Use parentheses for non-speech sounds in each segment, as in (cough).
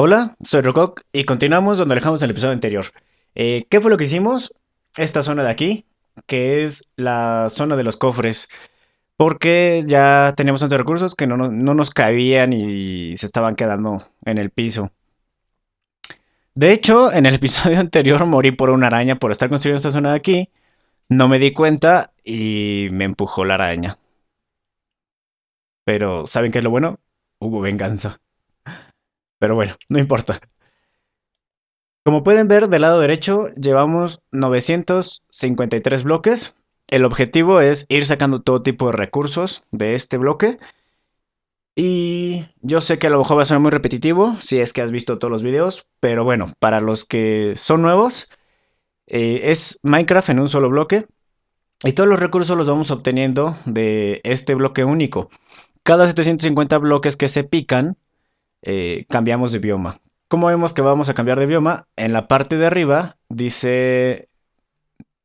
Hola, soy Rokok, y continuamos donde dejamos el episodio anterior. Eh, ¿Qué fue lo que hicimos? Esta zona de aquí, que es la zona de los cofres, porque ya teníamos tantos recursos que no, no nos cabían y se estaban quedando en el piso. De hecho, en el (laughs) episodio anterior morí por una araña por estar construyendo esta zona de aquí. No me di cuenta y me empujó la araña. Pero, ¿saben qué es lo bueno? Hubo venganza. Pero bueno, (laughs) no importa. Como pueden ver del lado derecho llevamos 953 bloques. El objetivo es ir sacando todo tipo de recursos de este bloque. Y yo sé que a lo mejor va a ser muy repetitivo si es que has visto todos los videos, pero bueno, para los que son nuevos, eh, es Minecraft en un solo bloque y todos los recursos los vamos obteniendo de este bloque único. Cada 750 bloques que se pican eh, cambiamos de bioma. ¿Cómo vemos que vamos a cambiar de bioma? En la parte de arriba dice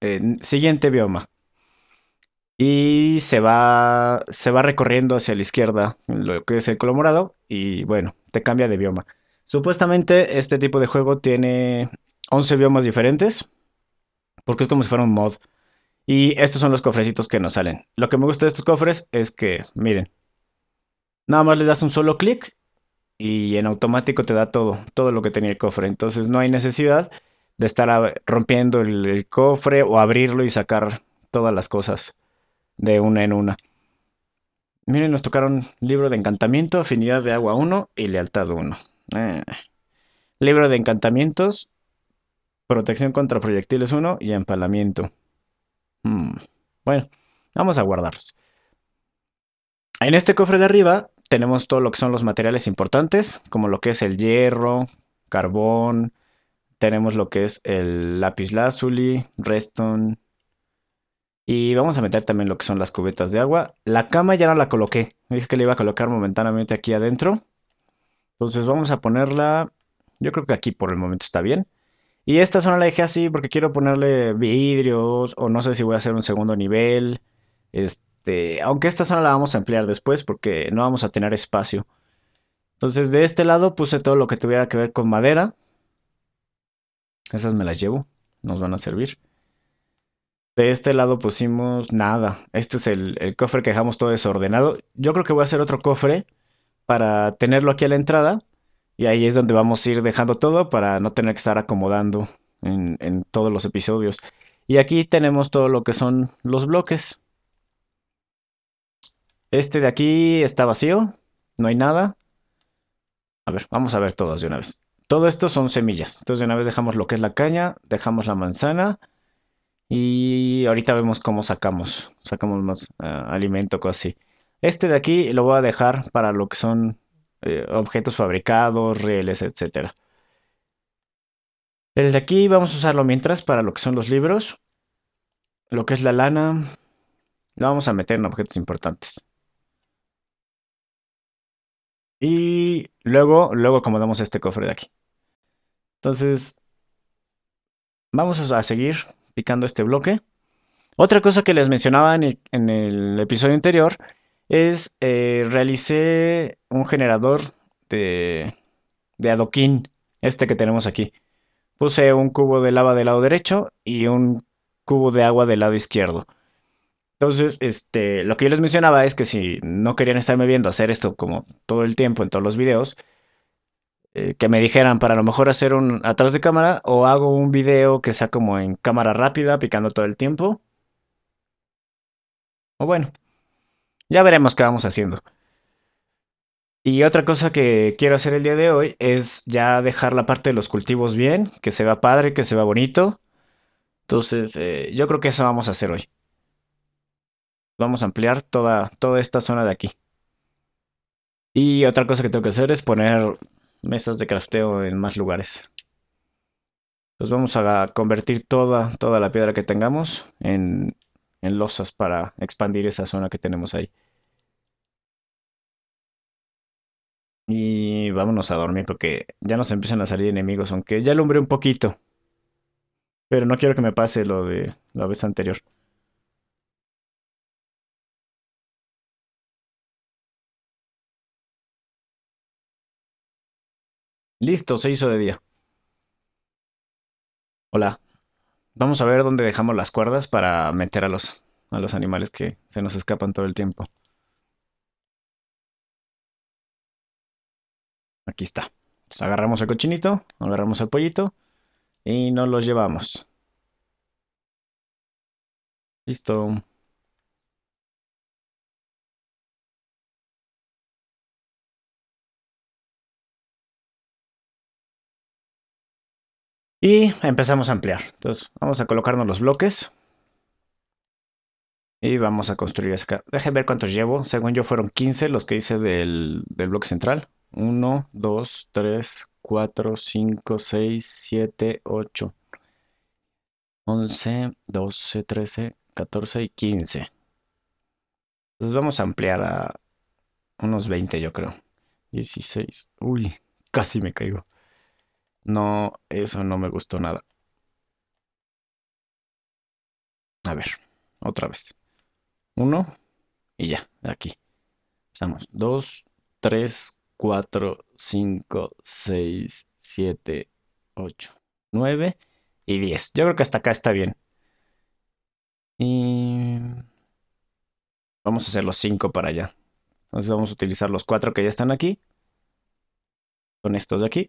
eh, siguiente bioma. Y se va, se va recorriendo hacia la izquierda, lo que es el color morado, y bueno, te cambia de bioma. Supuestamente este tipo de juego tiene 11 biomas diferentes, porque es como si fuera un mod. Y estos son los cofrecitos que nos salen. Lo que me gusta de estos cofres es que, miren, nada más le das un solo clic y en automático te da todo, todo lo que tenía el cofre. Entonces no hay necesidad de estar rompiendo el, cofre o abrirlo y sacar todas las cosas de una en una. Miren, nos tocaron libro de encantamiento, afinidad de agua 1 y lealtad 1. Eh. Libro de encantamientos, protección contra proyectiles 1 y empalamiento. Hmm. Bueno, vamos a guardarlos. En este cofre de arriba tenemos todo lo que son los materiales importantes, como lo que es el hierro, carbón, tenemos lo que es el lápiz lazuli, redstone. Y vamos a meter también lo que son las cubetas de agua. La cama ya no la coloqué. Dije que la iba a colocar momentáneamente aquí adentro. Entonces vamos a ponerla. Yo creo que aquí por el momento está bien. Y esta zona la dejé así porque quiero ponerle vidrios. O no sé si voy a hacer un segundo nivel. Este este, aunque esta zona la vamos a emplear después porque no vamos a tener espacio. Entonces de este lado puse todo lo que tuviera que ver con madera. Esas me las llevo, nos van a servir. De este lado pusimos nada. Este es el, cofre que dejamos todo desordenado. Yo creo que voy a hacer otro cofre para tenerlo aquí a la entrada. Y ahí es donde vamos a ir dejando todo para no tener que estar acomodando en todos los episodios. Y aquí tenemos todo lo que son los bloques. Este de aquí está vacío, no hay nada. A ver, vamos a ver todos de una vez. Todo esto son semillas. Entonces de una vez dejamos lo que es la caña, dejamos la manzana y ahorita vemos cómo sacamos. Sacamos más eh, alimento, cosas así. Este de aquí lo voy a dejar para lo que son eh, objetos fabricados, rieles, etc. El de aquí vamos a usarlo mientras para lo que son los libros. Lo que es la lana, lo vamos a meter en objetos importantes. Y luego, luego acomodamos este cofre de aquí. Entonces, vamos a seguir picando este bloque. Otra cosa que les mencionaba en el, episodio anterior es eh, realicé un generador de, de adoquín, este que tenemos aquí. Puse un cubo de lava del lado derecho y un cubo de agua del lado izquierdo. Entonces, este, lo que yo les mencionaba es que si no querían estarme viendo hacer esto como todo el tiempo en todos los videos, eh, que me dijeran para lo mejor hacer un atrás de cámara o hago un video que sea como en cámara rápida, picando todo el tiempo. O bueno, ya veremos qué vamos haciendo. Y otra cosa que quiero hacer el día de hoy es ya dejar la parte de los cultivos bien, que se vea padre, que se vea bonito. Entonces, eh, yo creo que eso vamos a hacer hoy vamos a ampliar toda, toda esta zona de aquí. Y otra cosa que tengo que hacer es poner mesas de crafteo en más lugares. Entonces vamos a convertir toda, toda la piedra que tengamos en, en losas para expandir esa zona que tenemos ahí. Y vámonos a dormir porque ya nos empiezan a salir enemigos, aunque ya alumbré un poquito. Pero no quiero que me pase lo de la vez anterior. Listo, se hizo de día. Hola. Vamos a ver dónde dejamos las cuerdas para meter a los, a los animales que se nos escapan todo el tiempo. Aquí está. agarramos al cochinito, agarramos al pollito y nos los llevamos. Listo. Y empezamos a ampliar. Entonces vamos a colocarnos los bloques. Y vamos a construir acá. Dejen ver cuántos llevo. Según yo fueron 15 los que hice del, del bloque central. 1, 2, 3, 4, 5, 6, 7, 8. 11, 12, 13, 14 y 15. Entonces vamos a ampliar a unos 20 yo creo. 16. Uy, casi me caigo. No, eso no me gustó nada. A ver, otra vez. Uno y ya, de aquí. Estamos. Dos, tres, cuatro, cinco, seis, siete, ocho, nueve y diez. Yo creo que hasta acá está bien. Y vamos a hacer los cinco para allá. Entonces vamos a utilizar los cuatro que ya están aquí. Con estos de aquí.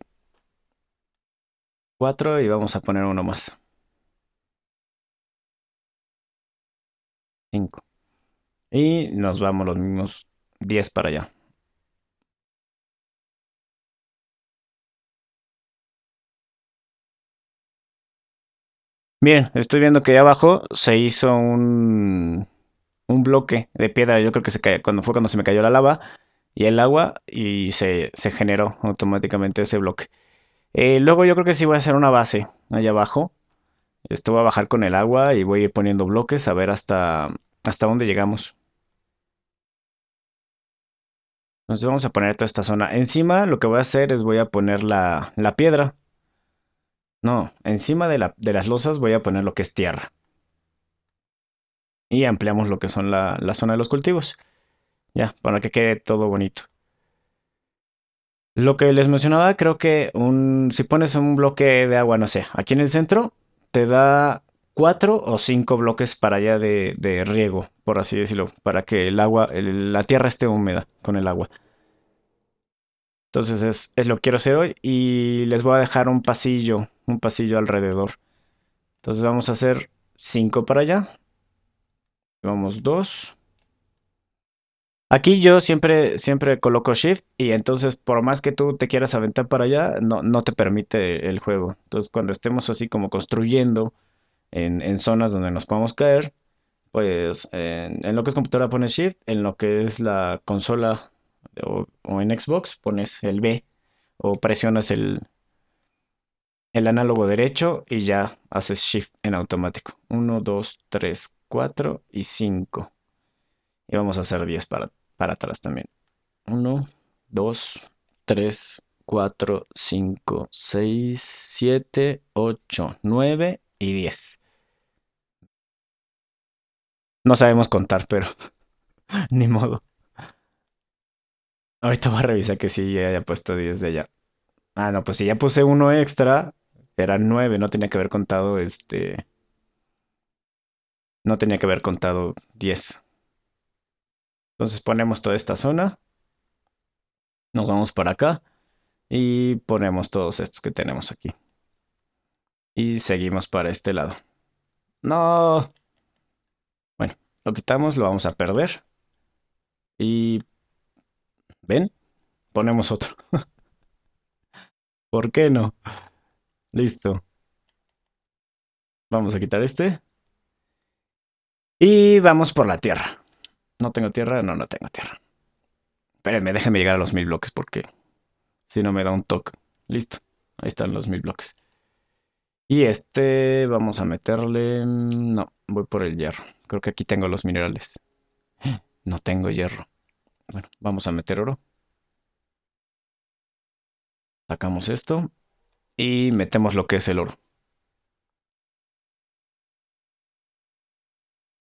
4, y vamos a poner uno más. 5 Y nos vamos los mismos 10 para allá. Bien, estoy viendo que ahí abajo se hizo un, un bloque de piedra. Yo creo que se cuando fue cuando se me cayó la lava y el agua y se generó automáticamente ese bloque. Eh, luego yo creo que sí voy a hacer una base allá abajo. Esto va a bajar con el agua y voy a ir poniendo bloques a ver hasta, hasta dónde llegamos. Entonces vamos a poner toda esta zona. Encima lo que voy a hacer es voy a poner la, piedra. No, encima de, las losas voy a poner lo que es tierra. Y ampliamos lo que son la zona de los cultivos. Ya, para que quede todo bonito. Lo que les mencionaba, creo que un, si pones un bloque de agua, no sé, aquí en el centro, te da cuatro o cinco bloques para allá de, riego, por así decirlo, para que el agua, la tierra esté húmeda con el agua. Entonces es, es lo que quiero hacer hoy y les voy a dejar un pasillo, un pasillo alrededor. Entonces vamos a hacer cinco para allá. Vamos dos. Aquí yo siempre, siempre coloco shift y entonces por más que tú te quieras aventar para allá, no, te permite el juego. Entonces cuando estemos así como construyendo en, zonas donde nos podamos caer, pues en, lo que es computadora pones shift, en lo que es la consola o, en Xbox pones el B o presionas el, el análogo derecho y ya haces shift en automático. 1, 2, 3, 4 y 5. Y vamos a hacer 10 para, para atrás también. 1, 2, 3, 4, 5, 6, 7, 8, 9 y 10. No sabemos contar, pero (laughs) ni modo. Ahorita voy a revisar que sí ya haya puesto 10 de allá. Ah, no, pues si ya puse uno extra, eran 9, no tenía que haber contado este... No tenía que haber contado 10. Entonces ponemos toda esta zona. Nos vamos para acá. Y ponemos todos estos que tenemos aquí. Y seguimos para este lado. No. Bueno, lo quitamos, lo vamos a perder. Y... ¿Ven? Ponemos otro. (laughs) ¿Por qué no? Listo. Vamos a quitar este. Y vamos por la tierra. No tengo tierra, no, no tengo tierra. Espérenme, déjenme llegar a los mil bloques porque si no me da un toque. Listo, ahí están los mil bloques. Y este vamos a meterle... No, voy por el hierro. Creo que aquí tengo los minerales. (gasps) No tengo hierro. Bueno, vamos a meter oro. Sacamos esto y metemos lo que es el oro.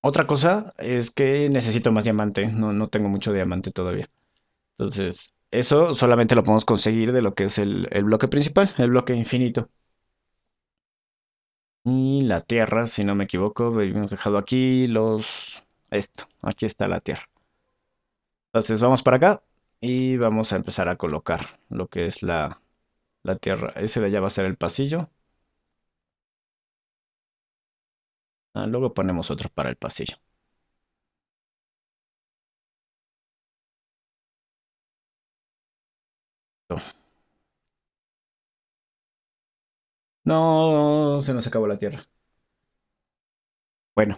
Otra cosa es que necesito más diamante. No, no tengo mucho diamante todavía. Entonces, eso solamente lo podemos conseguir de lo que es el, bloque principal, el bloque infinito. Y la tierra, si no me equivoco, hemos dejado aquí los... Esto, aquí está la tierra. Entonces vamos para acá y vamos a empezar a colocar lo que es la, la tierra. Ese de allá va a ser el pasillo. Ah, luego ponemos otro para el pasillo. No, se nos acabó la tierra. Bueno.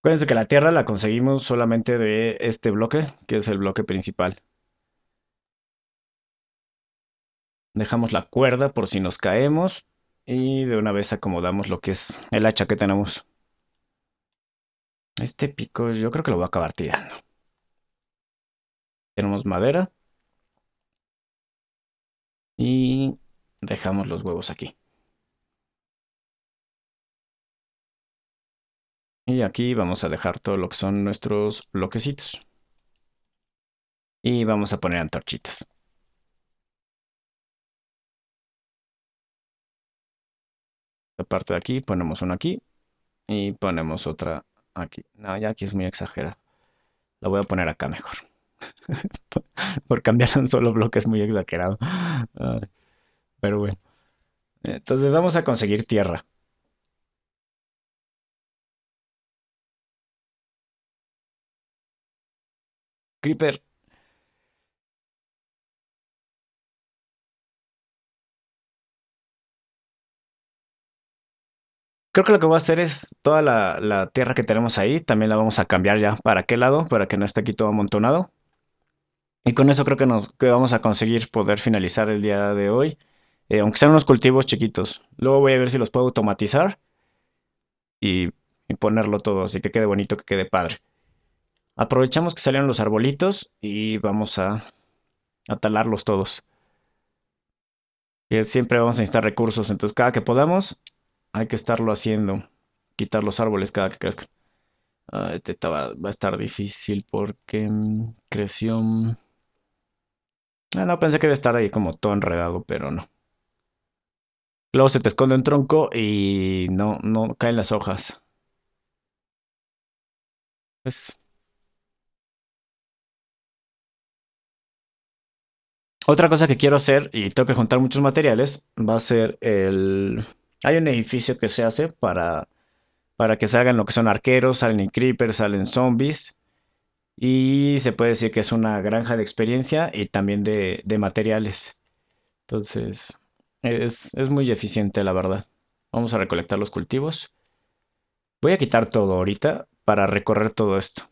Acuérdense que la tierra la conseguimos solamente de este bloque, que es el bloque principal. Dejamos la cuerda por si nos caemos, y de una vez acomodamos lo que es el hacha que tenemos. Este pico yo creo que lo voy a acabar tirando. Tenemos madera. Y dejamos los huevos aquí. Y aquí vamos a dejar todo lo que son nuestros bloquecitos. Y vamos a poner antorchitas. parte de aquí, ponemos una aquí y ponemos otra aquí. No, ya aquí es muy exagerado. La voy a poner acá mejor. (laughs) Por cambiar un solo bloque es muy exagerado. Pero bueno. Entonces vamos a conseguir tierra. Creeper. Creo que lo que voy a hacer es toda la, tierra que tenemos ahí, también la vamos a cambiar ya para qué lado, para que no esté aquí todo amontonado. Y con eso creo que, nos, vamos a conseguir poder finalizar el día de hoy, eh, aunque sean unos cultivos chiquitos. Luego voy a ver si los puedo automatizar y, ponerlo todo, así que quede bonito, que quede padre. Aprovechamos que salieron los arbolitos y vamos a, a talarlos todos. Y siempre vamos a necesitar recursos, entonces cada que podamos hay que estarlo haciendo, quitar los árboles cada que crezcan. va, a estar difícil porque mm, creció... Mm. Ah, no, pensé que iba a estar ahí como todo enredado, pero no. Luego se te esconde un tronco y no, no caen las hojas. Pues... Otra cosa que quiero hacer, y tengo que juntar muchos materiales, va a ser el... Hay un edificio que se hace para, para que hagan lo que son arqueros, salen creepers, salen zombies. Y se puede decir que es una granja de experiencia y también de, materiales. Entonces, es, es muy eficiente, la verdad. Vamos a recolectar los cultivos. Voy a quitar todo ahorita para recorrer todo esto.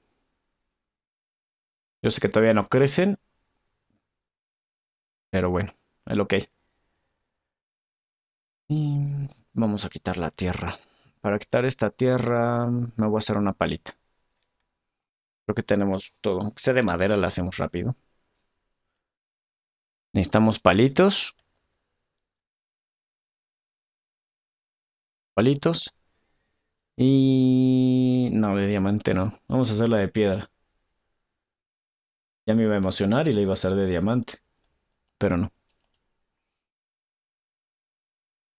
Yo sé que todavía no crecen. Pero bueno, es lo que hay. Vamos a quitar la tierra. Para quitar esta tierra me voy a hacer una palita. Creo que tenemos todo. Aunque sea de madera la hacemos rápido. Necesitamos palitos. Palitos. Y... No, de diamante no. Vamos a hacerla de piedra. Ya me iba a emocionar y le iba a hacer de diamante. Pero no.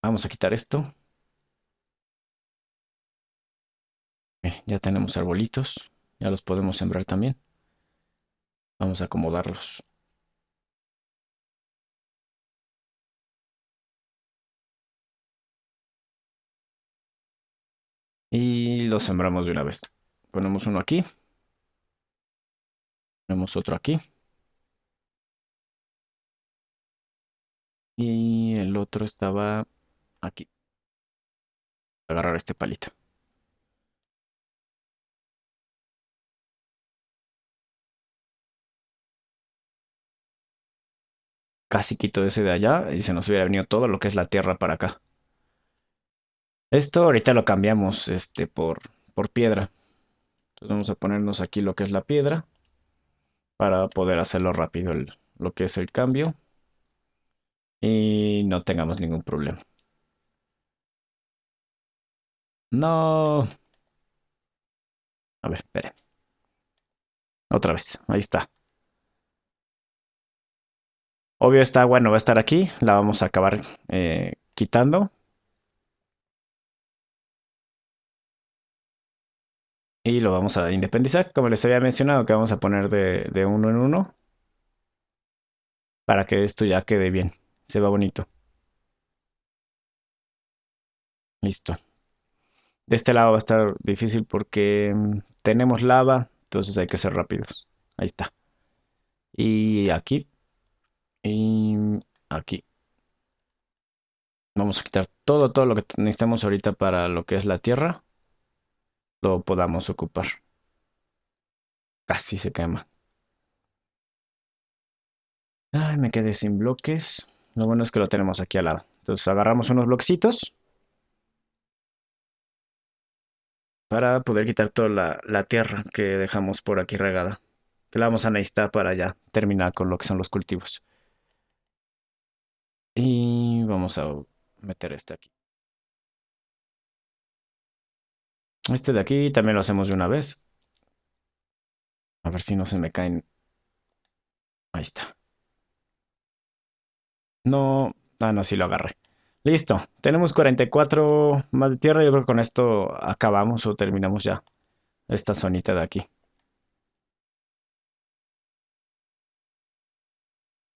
Vamos a quitar esto. ya tenemos arbolitos. Ya los podemos sembrar también. Vamos a acomodarlos. Y los sembramos de una vez. Ponemos uno aquí. Ponemos otro aquí. Y el otro estaba aquí. Agarrar este palito. Casi quito ese de allá y se nos hubiera venido todo lo que es la tierra para acá. Esto ahorita lo cambiamos este, por, por piedra. Entonces vamos a ponernos aquí lo que es la piedra para poder hacerlo rápido lo que es el cambio y no tengamos ningún problema. No. A ver, espere. Otra vez, ahí está. Obvio esta bueno, va a estar aquí, la vamos a acabar eh, quitando. Y lo vamos a independizar, como les había mencionado, que vamos a poner de, de uno en uno. Para que esto ya quede bien, se va bonito. Listo. De este lado va a estar difícil porque mm, tenemos lava, entonces hay que ser rápidos. Ahí está. Y aquí. Y aquí. Vamos a quitar todo, todo lo que necesitamos ahorita para lo que es la tierra. Lo podamos ocupar. Casi se quema. Ay, me quedé sin bloques. Lo bueno es que lo tenemos aquí al lado. Entonces agarramos unos bloquecitos. para poder quitar toda la, tierra que dejamos por aquí regada, que la vamos a necesitar para ya terminar con lo que son los cultivos. Y vamos a meter este aquí. Este de aquí también lo hacemos de una vez. A ver si no se me caen. Ahí está. No, ah, no, sí lo agarré. Listo, tenemos 44 más de tierra. Yo creo que con esto acabamos o terminamos ya esta zonita de aquí.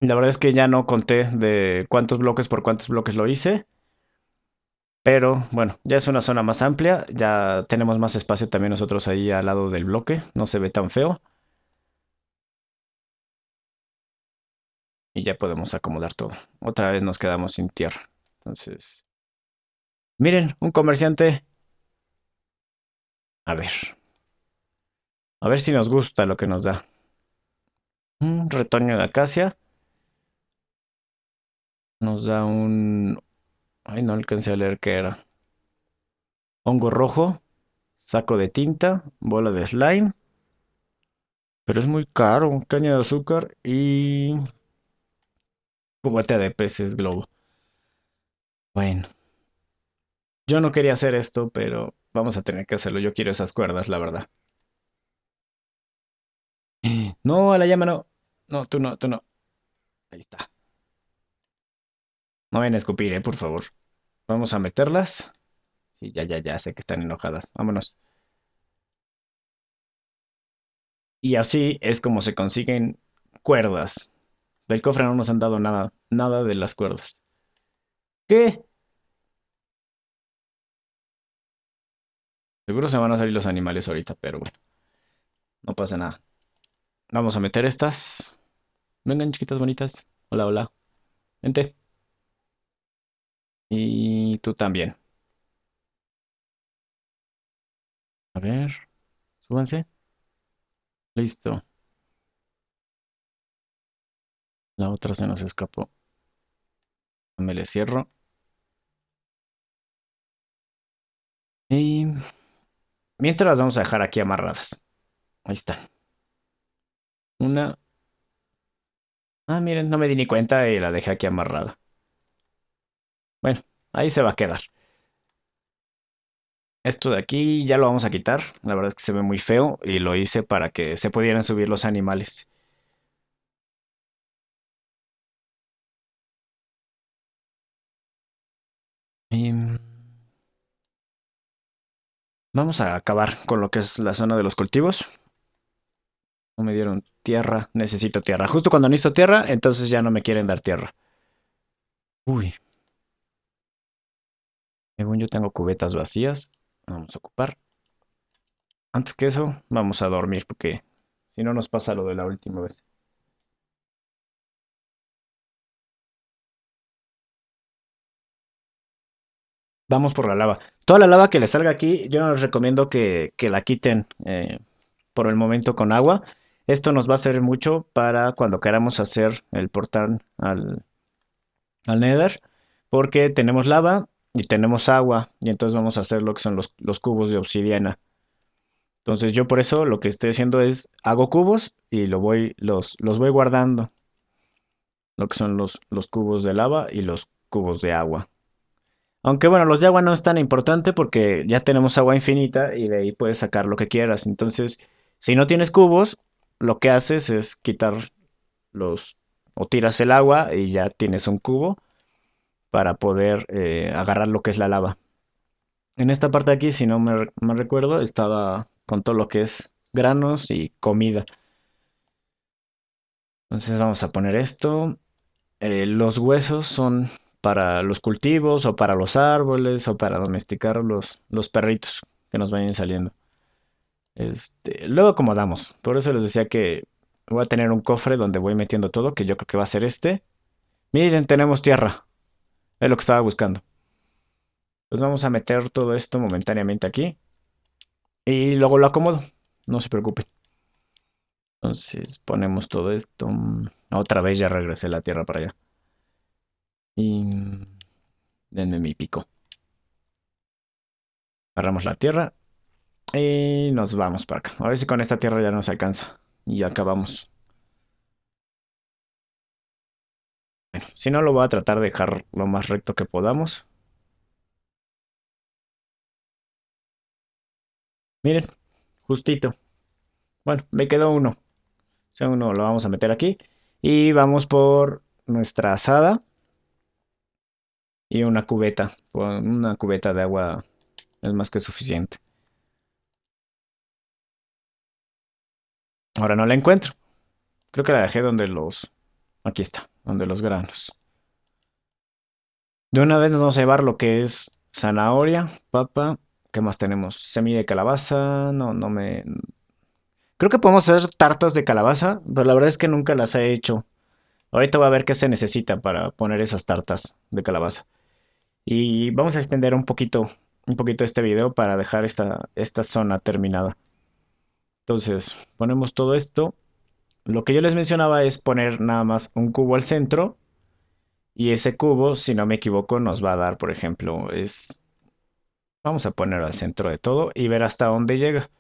La verdad es que ya no conté de cuántos bloques por cuántos bloques lo hice. Pero bueno, ya es una zona más amplia. Ya tenemos más espacio también nosotros ahí al lado del bloque. No se ve tan feo. Y ya podemos acomodar todo. Otra vez nos quedamos sin tierra. Entonces, miren, un comerciante. A ver. A ver si nos gusta lo que nos da. Un retoño de acacia. Nos da un... Ay, no alcancé a leer qué era. Hongo rojo. Saco de tinta. Bola de slime. Pero es muy caro. Caña de azúcar y... cubeta de peces globo. Bueno. Yo no quería hacer esto, pero vamos a tener que hacerlo. Yo quiero esas cuerdas, la verdad. No, a la llama no. No, tú no, tú no. Ahí está. No ven a escupir, eh, por favor. Vamos a meterlas. Sí, ya, ya, ya, sé que están enojadas. Vámonos. Y así es como se consiguen cuerdas. Del cofre no nos han dado nada, nada de las cuerdas. ¿Qué? Seguro se van a salir los animales ahorita, pero bueno. No pasa nada. Vamos a meter estas. Vengan, chiquitas bonitas. Hola, hola. Vente. Y tú también. A ver. Súbanse. Listo. La otra se nos escapó. Me le cierro. Y mientras las vamos a dejar aquí amarradas. Ahí están. Una. Ah, miren, no me di ni cuenta y la dejé aquí amarrada. Bueno, ahí se va a quedar. Esto de aquí ya lo vamos a quitar. La verdad es que se ve muy feo y lo hice para que se pudieran subir los animales. Y... Vamos a acabar con lo que es la zona de los cultivos. No me dieron tierra, necesito tierra. Justo cuando necesito tierra, entonces ya no me quieren dar tierra. Uy. Según yo tengo cubetas vacías, vamos a ocupar. Antes que eso, vamos a dormir porque si no nos pasa lo de la última vez. vamos por la lava. Toda la lava que le salga aquí, yo no les recomiendo que, la quiten eh, por el momento con agua. Esto nos va a servir mucho para cuando queramos hacer el portal al, al Nether, porque tenemos lava y tenemos agua, y entonces vamos a hacer lo que son los, los cubos de obsidiana. Entonces yo por eso lo que estoy haciendo es hago cubos y lo voy, los, los voy guardando. Lo que son los, los cubos de lava y los cubos de agua. Aunque bueno, los de agua no es tan importante porque ya tenemos agua infinita y de ahí puedes sacar lo que quieras. Entonces, si no tienes cubos, lo que haces es quitar los o tiras el agua y ya tienes un cubo para poder eh, agarrar lo que es la lava. En esta parte aquí, si no me, recuerdo, estaba con todo lo que es granos y comida. Entonces vamos a poner esto. Eh, los huesos son para los cultivos o para los árboles o para domesticar los, los perritos que nos vayan saliendo. Este, luego acomodamos. Por eso les decía que voy a tener un cofre donde voy metiendo todo, que yo creo que va a ser este. Miren, tenemos tierra. Es lo que estaba buscando. Pues vamos a meter todo esto momentáneamente aquí. Y luego lo acomodo. No se preocupen. Entonces ponemos todo esto. Mm, otra vez ya regresé la tierra para allá. Y denme mi pico. Agarramos la tierra y nos vamos para acá. A ver si con esta tierra ya nos alcanza y ya acabamos. Bueno, si no lo voy a tratar de dejar lo más recto que podamos. Miren, justito. Bueno, me quedó uno. O sea, uno lo vamos a meter aquí. Y vamos por nuestra asada y una cubeta, una cubeta de agua es más que suficiente. Ahora no la encuentro. Creo que la dejé donde los... Aquí está, donde los granos. De una vez nos vamos a llevar lo que es zanahoria, papa. ¿Qué más tenemos? Semilla de calabaza. No, no me... Creo que podemos hacer tartas de calabaza, pero la verdad es que nunca las he hecho. Ahorita voy a ver qué se necesita para poner esas tartas de calabaza. Y vamos a extender un poquito, un poquito este video para dejar esta, esta zona terminada. Entonces, ponemos todo esto. Lo que yo les mencionaba es poner nada más un cubo al centro. Y ese cubo, si no me equivoco, nos va a dar, por ejemplo, es... Vamos a poner al centro de todo y ver hasta dónde llega.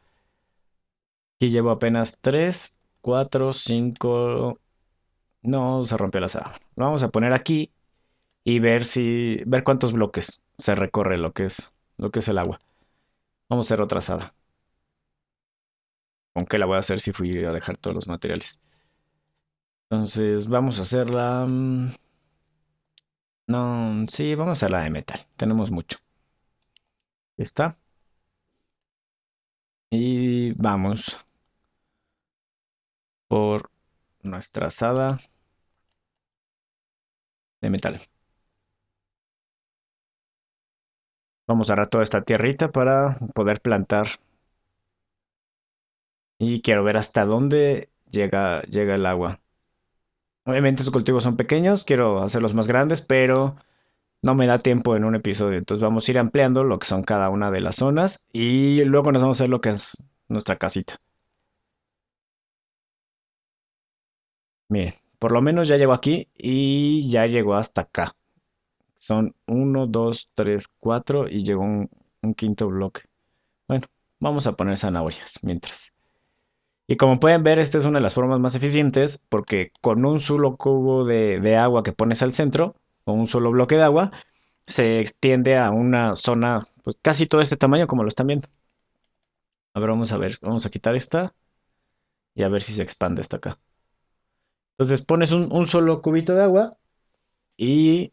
Aquí llevo apenas 3, 4, 5... No, se rompió la sala. Lo vamos a poner aquí y ver si ver cuántos bloques se recorre lo que es lo que es el agua. Vamos a hacer otra asada. ¿Con qué la voy a hacer si fui a dejar todos los materiales? Entonces, vamos a hacerla. Mm, no, sí, vamos a la de metal. Tenemos mucho. Está. Y vamos por nuestra asada de metal. Vamos a agarrar toda esta tierrita para poder plantar. Y quiero ver hasta dónde llega, llega el agua. Obviamente sus cultivos son pequeños, quiero hacerlos más grandes, pero no me da tiempo en un episodio. Entonces vamos a ir ampliando lo que son cada una de las zonas y luego nos vamos a hacer lo que es nuestra casita. Miren, por lo menos ya llegó aquí y ya llegó hasta acá. Son 1, 2, 3, 4 y llegó un, quinto bloque. Bueno, vamos a poner zanahorias mientras. Y como pueden ver, esta es una de las formas más eficientes porque con un solo cubo de, agua que pones al centro, o un solo bloque de agua, se extiende a una zona pues, casi todo este tamaño como lo están viendo. A ver, vamos a ver, vamos a quitar esta y a ver si se expande hasta acá. Entonces pones un solo cubito de agua y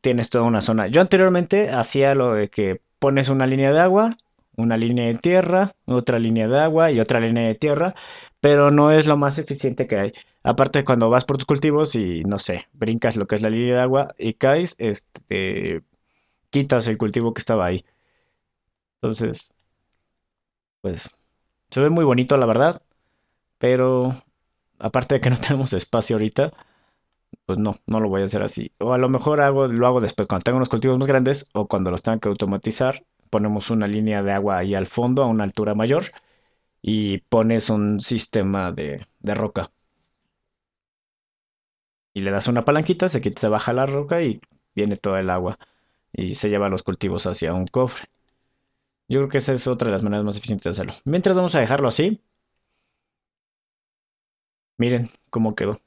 tienes toda una zona. Yo anteriormente hacía lo de que pones una línea de agua, una línea de tierra, otra línea de agua y otra línea de tierra, pero no es lo más eficiente que hay. Aparte cuando vas por tus cultivos y no sé, brincas lo que es la línea de agua y caes, este quitas el cultivo que estaba ahí. Entonces, pues se ve muy bonito la verdad, pero aparte de que no (laughs) tenemos espacio ahorita, pues no, no lo voy a hacer así. O a lo mejor lo hago después, cuando tenga unos cultivos más grandes o cuando los tenga que automatizar, ponemos una línea de agua ahí al fondo, a una altura mayor, y pones un sistema de, de roca. Y le das una palanquita, se, quita, se baja la roca y viene toda el agua. Y se lleva los cultivos hacia un cofre. Yo creo que esa es otra de las maneras más eficientes de hacerlo. Mientras vamos a dejarlo así. Miren cómo quedó.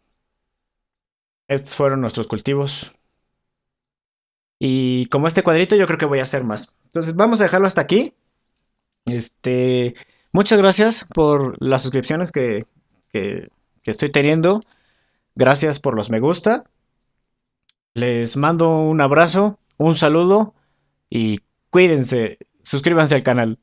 Estos fueron nuestros cultivos. Y como este cuadrito yo creo que voy a hacer más. Entonces vamos a dejarlo hasta aquí. Este, muchas gracias por las suscripciones que, que estoy teniendo. Gracias por los me gusta. Les mando un abrazo, un saludo y cuídense. Suscríbanse al canal.